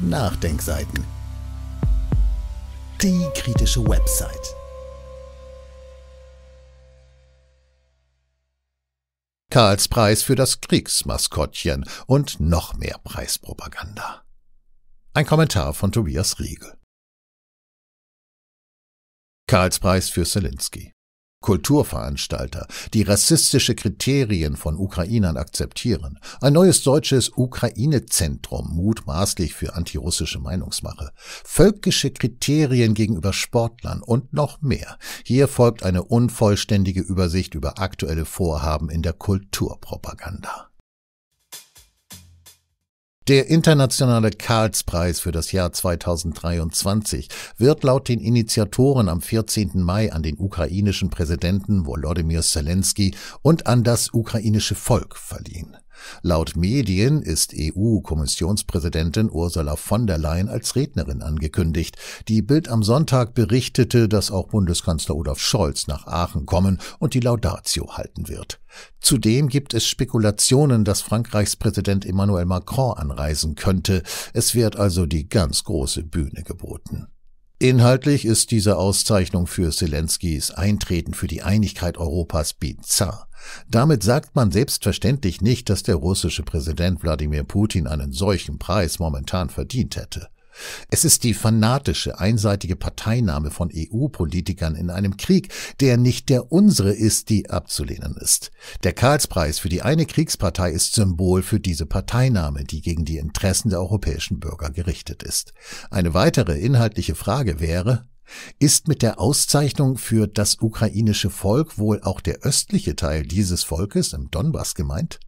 Nachdenkseiten. Die kritische Website. Karlspreis für das Kriegsmaskottchen und noch mehr Preispropaganda. Ein Kommentar von Tobias Riegel. Karlspreis für Selinski. Kulturveranstalter, die rassistische Kriterien von Ukrainern akzeptieren, ein neues deutsches Ukraine-Zentrum, mutmaßlich für antirussische Meinungsmache, völkische Kriterien gegenüber Sportlern und noch mehr. Hier folgt eine unvollständige Übersicht über aktuelle Vorhaben in der Kulturpropaganda. Der internationale Karlspreis für das Jahr 2023 wird laut den Initiatoren am 14. Mai an den ukrainischen Präsidenten Volodymyr Zelensky und an das ukrainische Volk verliehen. Laut Medien ist EU-Kommissionspräsidentin Ursula von der Leyen als Rednerin angekündigt. Die Bild am Sonntag berichtete, dass auch Bundeskanzler Olaf Scholz nach Aachen kommen und die Laudatio halten wird. Zudem gibt es Spekulationen, dass Frankreichs Präsident Emmanuel Macron anreisen könnte. Es wird also die ganz große Bühne geboten. Inhaltlich ist diese Auszeichnung für Zelenskys Eintreten für die Einigkeit Europas bizarr. Damit sagt man selbstverständlich nicht, dass der russische Präsident Wladimir Putin einen solchen Preis momentan verdient hätte. Es ist die fanatische, einseitige Parteinahme von EU-Politikern in einem Krieg, der nicht der unsere ist, die abzulehnen ist. Der Karlspreis für die eine Kriegspartei ist Symbol für diese Parteinahme, die gegen die Interessen der europäischen Bürger gerichtet ist. Eine weitere inhaltliche Frage wäre, ist mit der Auszeichnung für das ukrainische Volk wohl auch der östliche Teil dieses Volkes im Donbass gemeint?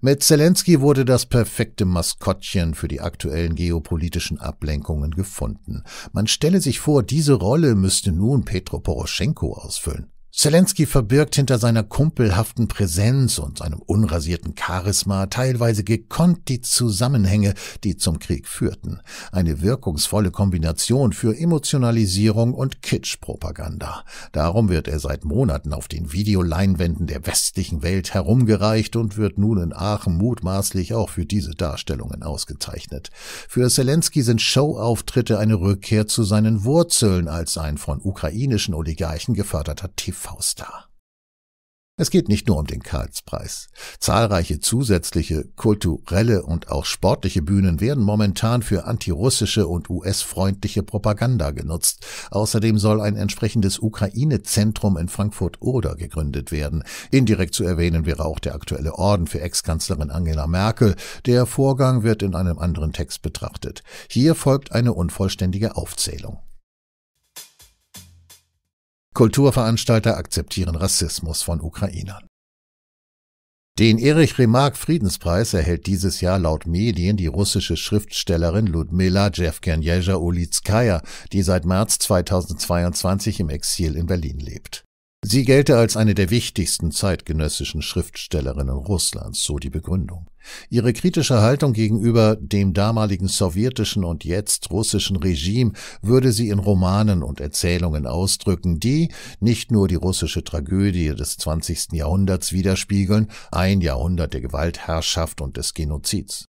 Mit Zelensky wurde das perfekte Maskottchen für die aktuellen geopolitischen Ablenkungen gefunden. Man stelle sich vor, diese Rolle müsste nun Petro Poroschenko ausfüllen. Zelensky verbirgt hinter seiner kumpelhaften Präsenz und seinem unrasierten Charisma teilweise gekonnt die Zusammenhänge, die zum Krieg führten. Eine wirkungsvolle Kombination für Emotionalisierung und Kitschpropaganda. Darum wird er seit Monaten auf den Videoleinwänden der westlichen Welt herumgereicht und wird nun in Aachen mutmaßlich auch für diese Darstellungen ausgezeichnet. Für Zelensky sind Showauftritte eine Rückkehr zu seinen Wurzeln als ein von ukrainischen Oligarchen geförderter TV Faust dar. Es geht nicht nur um den Karlspreis. Zahlreiche zusätzliche kulturelle und auch sportliche Bühnen werden momentan für antirussische und US-freundliche Propaganda genutzt. Außerdem soll ein entsprechendes Ukraine-Zentrum in Frankfurt-Oder gegründet werden. Indirekt zu erwähnen wäre auch der aktuelle Orden für Ex-Kanzlerin Angela Merkel. Der Vorgang wird in einem anderen Text betrachtet. Hier folgt eine unvollständige Aufzählung. Kulturveranstalter akzeptieren Rassismus von Ukrainern. Den Erich Remark Friedenspreis erhält dieses Jahr laut Medien die russische Schriftstellerin Ludmila Jewgenjeja Ulitskaya, die seit März 2022 im Exil in Berlin lebt. Sie gelte als eine der wichtigsten zeitgenössischen Schriftstellerinnen Russlands, so die Begründung. Ihre kritische Haltung gegenüber dem damaligen sowjetischen und jetzt russischen Regime würde sie in Romanen und Erzählungen ausdrücken, die nicht nur die russische Tragödie des 20. Jahrhunderts widerspiegeln, ein Jahrhundert der Gewaltherrschaft und des Genozids.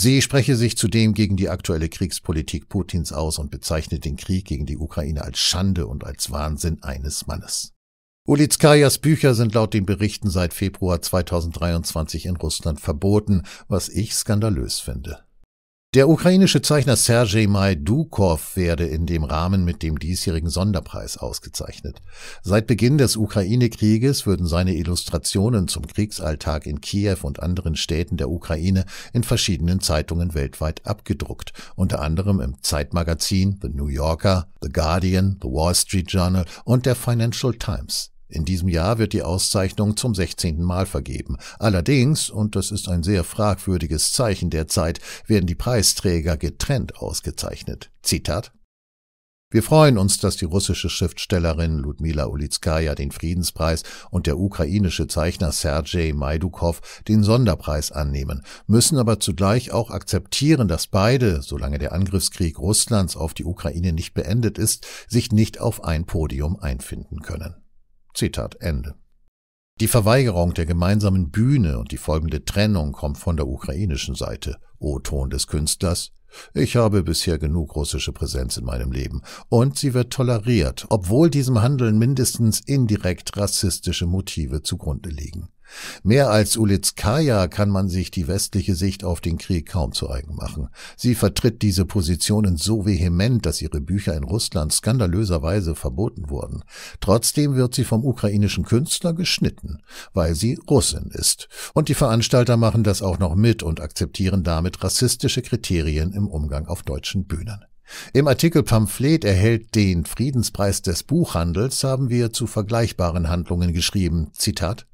Sie spreche sich zudem gegen die aktuelle Kriegspolitik Putins aus und bezeichnet den Krieg gegen die Ukraine als Schande und als Wahnsinn eines Mannes. Ulitskayas Bücher sind laut den Berichten seit Februar 2023 in Russland verboten, was ich skandalös finde. Der ukrainische Zeichner Sergei Majdukov werde in dem Rahmen mit dem diesjährigen Sonderpreis ausgezeichnet. Seit Beginn des Ukraine-Krieges würden seine Illustrationen zum Kriegsalltag in Kiew und anderen Städten der Ukraine in verschiedenen Zeitungen weltweit abgedruckt, unter anderem im Zeitmagazin The New Yorker, The Guardian, The Wall Street Journal und der Financial Times. In diesem Jahr wird die Auszeichnung zum 16. Mal vergeben. Allerdings, und das ist ein sehr fragwürdiges Zeichen der Zeit, werden die Preisträger getrennt ausgezeichnet. Zitat wir freuen uns, dass die russische Schriftstellerin Ludmila Ulitskaya den Friedenspreis und der ukrainische Zeichner Sergei Majdukow den Sonderpreis annehmen, müssen aber zugleich auch akzeptieren, dass beide, solange der Angriffskrieg Russlands auf die Ukraine nicht beendet ist, sich nicht auf ein Podium einfinden können. Zitat Ende. Die Verweigerung der gemeinsamen Bühne und die folgende Trennung kommt von der ukrainischen Seite. O-Ton des Künstlers. Ich habe bisher genug russische Präsenz in meinem Leben und sie wird toleriert, obwohl diesem Handeln mindestens indirekt rassistische Motive zugrunde liegen. Mehr als Ulitskaya kann man sich die westliche Sicht auf den Krieg kaum zu eigen machen. Sie vertritt diese Positionen so vehement, dass ihre Bücher in Russland skandalöserweise verboten wurden. Trotzdem wird sie vom ukrainischen Künstler geschnitten, weil sie Russin ist. Und die Veranstalter machen das auch noch mit und akzeptieren damit rassistische Kriterien im Umgang auf deutschen Bühnen. Im Artikel Pamphlet erhält den Friedenspreis des Buchhandels haben wir zu vergleichbaren Handlungen geschrieben. Zitat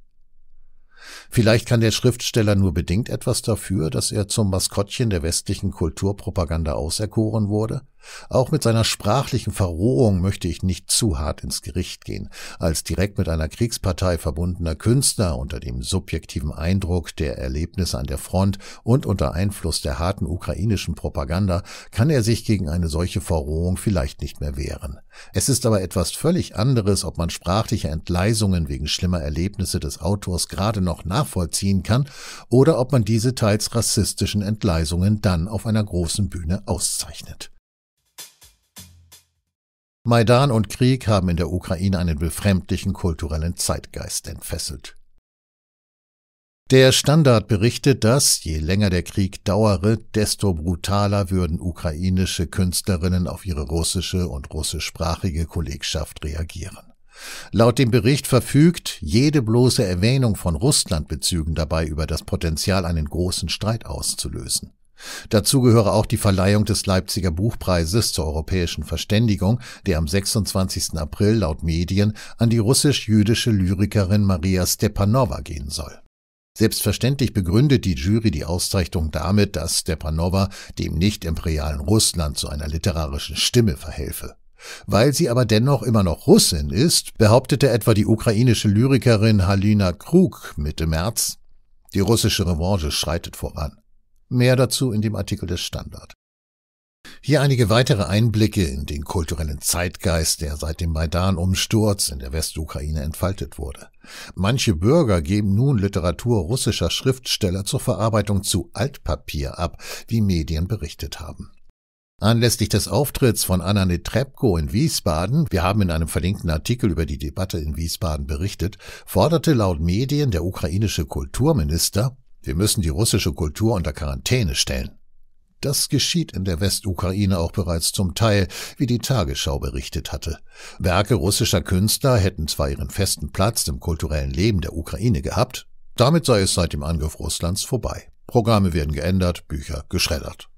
Vielleicht kann der Schriftsteller nur bedingt etwas dafür, dass er zum Maskottchen der westlichen Kulturpropaganda auserkoren wurde, auch mit seiner sprachlichen Verrohung möchte ich nicht zu hart ins Gericht gehen. Als direkt mit einer Kriegspartei verbundener Künstler unter dem subjektiven Eindruck der Erlebnisse an der Front und unter Einfluss der harten ukrainischen Propaganda kann er sich gegen eine solche Verrohung vielleicht nicht mehr wehren. Es ist aber etwas völlig anderes, ob man sprachliche Entgleisungen wegen schlimmer Erlebnisse des Autors gerade noch nachvollziehen kann oder ob man diese teils rassistischen Entgleisungen dann auf einer großen Bühne auszeichnet. Maidan und Krieg haben in der Ukraine einen befremdlichen kulturellen Zeitgeist entfesselt. Der Standard berichtet, dass je länger der Krieg dauere, desto brutaler würden ukrainische Künstlerinnen auf ihre russische und russischsprachige Kollegschaft reagieren. Laut dem Bericht verfügt jede bloße Erwähnung von Russlandbezügen dabei über das Potenzial, einen großen Streit auszulösen. Dazu gehöre auch die Verleihung des Leipziger Buchpreises zur europäischen Verständigung, der am 26. April laut Medien an die russisch-jüdische Lyrikerin Maria Stepanova gehen soll. Selbstverständlich begründet die Jury die Auszeichnung damit, dass Stepanova dem nicht-imperialen Russland zu einer literarischen Stimme verhelfe. Weil sie aber dennoch immer noch Russin ist, behauptete etwa die ukrainische Lyrikerin Halina Krug Mitte März, die russische Revanche schreitet voran. Mehr dazu in dem Artikel des Standard. Hier einige weitere Einblicke in den kulturellen Zeitgeist, der seit dem Maidan-Umsturz in der Westukraine entfaltet wurde. Manche Bürger geben nun Literatur russischer Schriftsteller zur Verarbeitung zu Altpapier ab, wie Medien berichtet haben. Anlässlich des Auftritts von Anna Netrebko in Wiesbaden, wir haben in einem verlinkten Artikel über die Debatte in Wiesbaden berichtet, forderte laut Medien der ukrainische Kulturminister, wir müssen die russische Kultur unter Quarantäne stellen. Das geschieht in der Westukraine auch bereits zum Teil, wie die Tagesschau berichtet hatte. Werke russischer Künstler hätten zwar ihren festen Platz im kulturellen Leben der Ukraine gehabt, damit sei es seit dem Angriff Russlands vorbei. Programme werden geändert, Bücher geschreddert.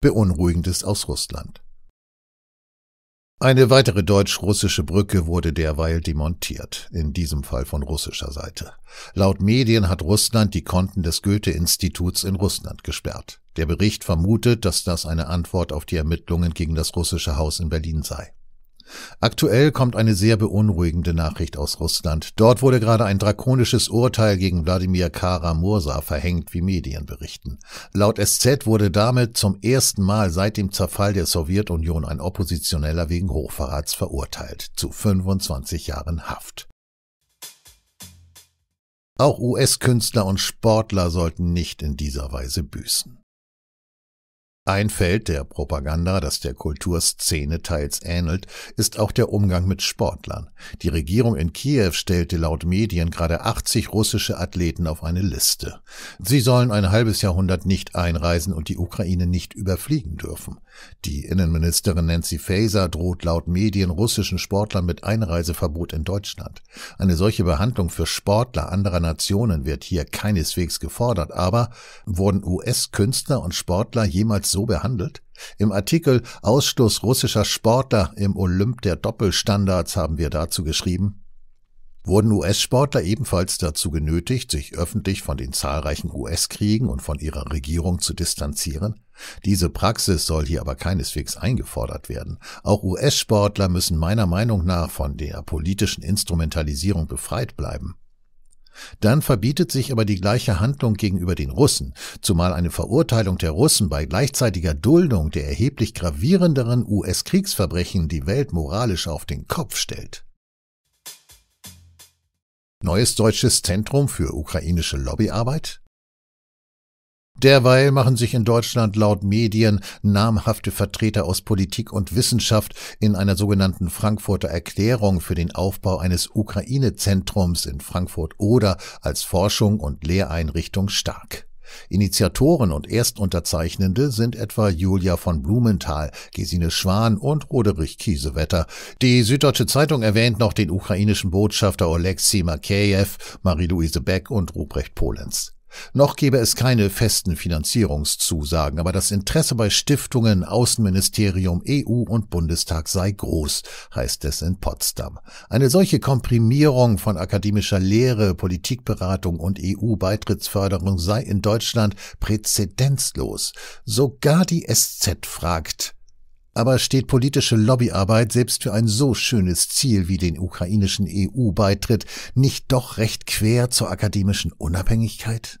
Beunruhigendes aus Russland. Eine weitere deutsch-russische Brücke wurde derweil demontiert, in diesem Fall von russischer Seite. Laut Medien hat Russland die Konten des Goethe-Instituts in Russland gesperrt. Der Bericht vermutet, dass das eine Antwort auf die Ermittlungen gegen das russische Haus in Berlin sei. Aktuell kommt eine sehr beunruhigende Nachricht aus Russland. Dort wurde gerade ein drakonisches Urteil gegen Wladimir Kara-Mursa verhängt, wie Medien berichten. Laut SZ wurde damit zum ersten Mal seit dem Zerfall der Sowjetunion ein Oppositioneller wegen Hochverrats verurteilt, zu 25 Jahren Haft. Auch US-Künstler und Sportler sollten nicht in dieser Weise büßen. Ein Feld der Propaganda, das der Kulturszene teils ähnelt, ist auch der Umgang mit Sportlern. Die Regierung in Kiew stellte laut Medien gerade 80 russische Athleten auf eine Liste. Sie sollen ein halbes Jahrhundert nicht einreisen und die Ukraine nicht überfliegen dürfen. Die Innenministerin Nancy Faeser droht laut Medien russischen Sportlern mit Einreiseverbot in Deutschland. Eine solche Behandlung für Sportler anderer Nationen wird hier keineswegs gefordert, aber wurden US-Künstler und Sportler jemals so behandelt? Im Artikel Ausschluss russischer Sportler im Olymp der Doppelstandards haben wir dazu geschrieben, wurden US-Sportler ebenfalls dazu genötigt, sich öffentlich von den zahlreichen US-Kriegen und von ihrer Regierung zu distanzieren? Diese Praxis soll hier aber keineswegs eingefordert werden. Auch US-Sportler müssen meiner Meinung nach von der politischen Instrumentalisierung befreit bleiben. Dann verbietet sich aber die gleiche Handlung gegenüber den Russen, zumal eine Verurteilung der Russen bei gleichzeitiger Duldung der erheblich gravierenderen US-Kriegsverbrechen die Welt moralisch auf den Kopf stellt. Neues deutsches Zentrum für ukrainische Lobbyarbeit? Derweil machen sich in Deutschland laut Medien namhafte Vertreter aus Politik und Wissenschaft in einer sogenannten Frankfurter Erklärung für den Aufbau eines Ukraine-Zentrums in Frankfurt-Oder als Forschung und Lehreinrichtung stark. Initiatoren und Erstunterzeichnende sind etwa Julia von Blumenthal, Gesine Schwan und Roderich Kiesewetter. Die Süddeutsche Zeitung erwähnt noch den ukrainischen Botschafter Oleksiy Makeyev, Marie-Louise Beck und Ruprecht Polenz. Noch gäbe es keine festen Finanzierungszusagen, aber das Interesse bei Stiftungen, Außenministerium, EU und Bundestag sei groß, heißt es in Potsdam. Eine solche Komprimierung von akademischer Lehre, Politikberatung und EU-Beitrittsförderung sei in Deutschland präzedenzlos. Sogar die SZ fragt, aber steht politische Lobbyarbeit selbst für ein so schönes Ziel wie den ukrainischen EU-Beitritt nicht doch recht quer zur akademischen Unabhängigkeit?